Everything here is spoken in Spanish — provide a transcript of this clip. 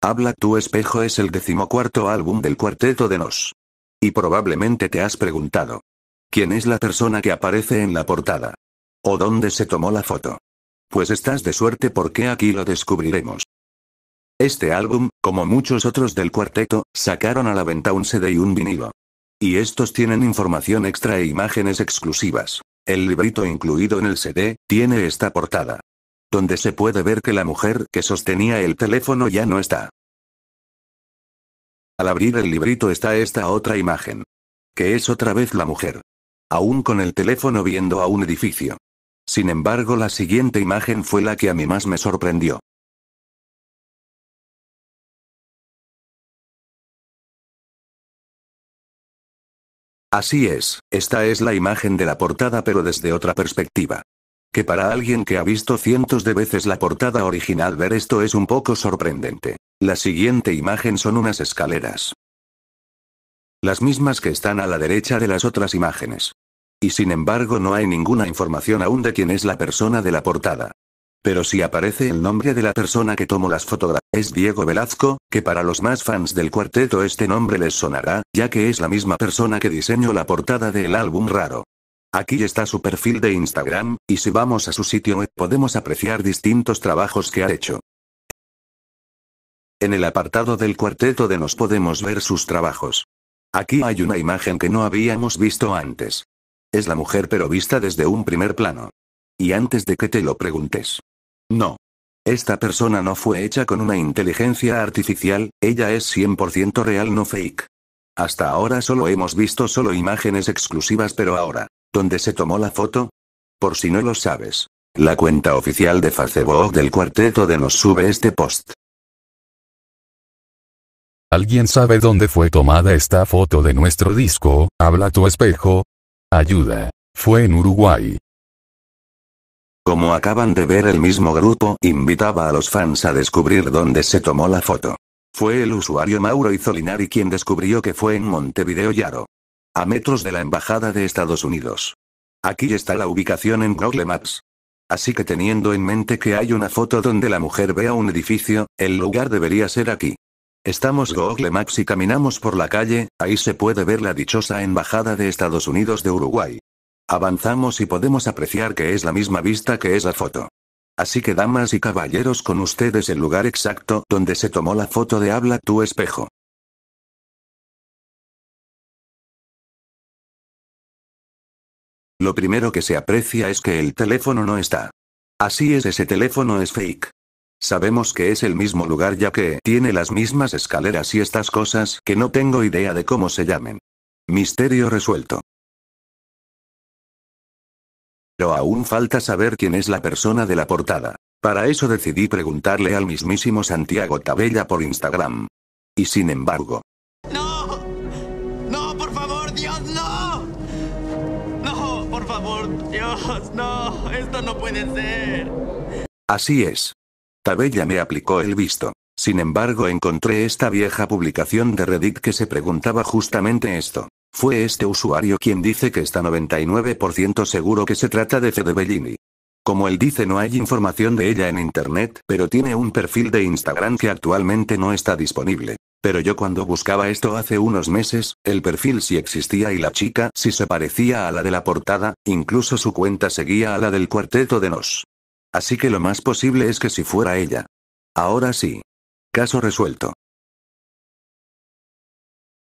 Habla tu espejo es el decimocuarto álbum del cuarteto de Nos. Y probablemente te has preguntado. ¿Quién es la persona que aparece en la portada? ¿O dónde se tomó la foto? Pues estás de suerte porque aquí lo descubriremos. Este álbum, como muchos otros del cuarteto, sacaron a la venta un CD y un vinilo. Y estos tienen información extra e imágenes exclusivas. El librito incluido en el CD, tiene esta portada donde se puede ver que la mujer que sostenía el teléfono ya no está. Al abrir el librito está esta otra imagen. Que es otra vez la mujer. Aún con el teléfono viendo a un edificio. Sin embargo, la siguiente imagen fue la que a mí más me sorprendió. Así es, esta es la imagen de la portada pero desde otra perspectiva para alguien que ha visto cientos de veces la portada original ver esto es un poco sorprendente. La siguiente imagen son unas escaleras. Las mismas que están a la derecha de las otras imágenes. Y sin embargo no hay ninguna información aún de quién es la persona de la portada. Pero si aparece el nombre de la persona que tomó las fotografías, es Diego Velazco, que para los más fans del cuarteto este nombre les sonará, ya que es la misma persona que diseñó la portada del álbum raro. Aquí está su perfil de Instagram, y si vamos a su sitio web podemos apreciar distintos trabajos que ha hecho. En el apartado del cuarteto de nos podemos ver sus trabajos. Aquí hay una imagen que no habíamos visto antes. Es la mujer pero vista desde un primer plano. Y antes de que te lo preguntes. No. Esta persona no fue hecha con una inteligencia artificial, ella es 100% real no fake. Hasta ahora solo hemos visto solo imágenes exclusivas pero ahora ¿Dónde se tomó la foto? Por si no lo sabes. La cuenta oficial de Facebook del cuarteto de nos sube este post. ¿Alguien sabe dónde fue tomada esta foto de nuestro disco? Habla tu espejo. Ayuda. Fue en Uruguay. Como acaban de ver el mismo grupo, invitaba a los fans a descubrir dónde se tomó la foto. Fue el usuario Mauro Izolinari quien descubrió que fue en Montevideo Yaro. A metros de la Embajada de Estados Unidos. Aquí está la ubicación en Google Maps. Así que teniendo en mente que hay una foto donde la mujer vea un edificio, el lugar debería ser aquí. Estamos Google Maps y caminamos por la calle, ahí se puede ver la dichosa Embajada de Estados Unidos de Uruguay. Avanzamos y podemos apreciar que es la misma vista que esa foto. Así que damas y caballeros con ustedes el lugar exacto donde se tomó la foto de Habla tu espejo. Lo primero que se aprecia es que el teléfono no está. Así es, ese teléfono es fake. Sabemos que es el mismo lugar ya que tiene las mismas escaleras y estas cosas que no tengo idea de cómo se llamen. Misterio resuelto. Pero aún falta saber quién es la persona de la portada. Para eso decidí preguntarle al mismísimo Santiago Tabella por Instagram. Y sin embargo. ¡No! ¡No, por favor, Dios, no! Dios, no, esto no puede ser. Así es. Tabella me aplicó el visto. Sin embargo, encontré esta vieja publicación de Reddit que se preguntaba justamente esto. Fue este usuario quien dice que está 99% seguro que se trata de Fede Bellini. Como él dice, no hay información de ella en internet, pero tiene un perfil de Instagram que actualmente no está disponible. Pero yo cuando buscaba esto hace unos meses, el perfil sí existía y la chica si se parecía a la de la portada, incluso su cuenta seguía a la del cuarteto de Nos. Así que lo más posible es que si fuera ella. Ahora sí. Caso resuelto.